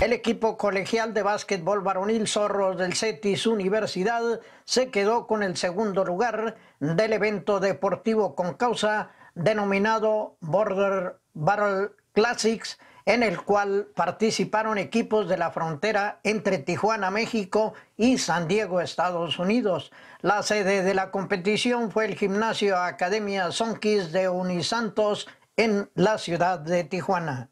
El equipo colegial de básquetbol varonil Zorros del CETIS Universidad se quedó con el segundo lugar del evento deportivo con causa denominado Border Battle Classics, en el cual participaron equipos de la frontera entre Tijuana, México y San Diego, Estados Unidos. La sede de la competición fue el gimnasio Academia Sonkis de Unisantos en la ciudad de Tijuana.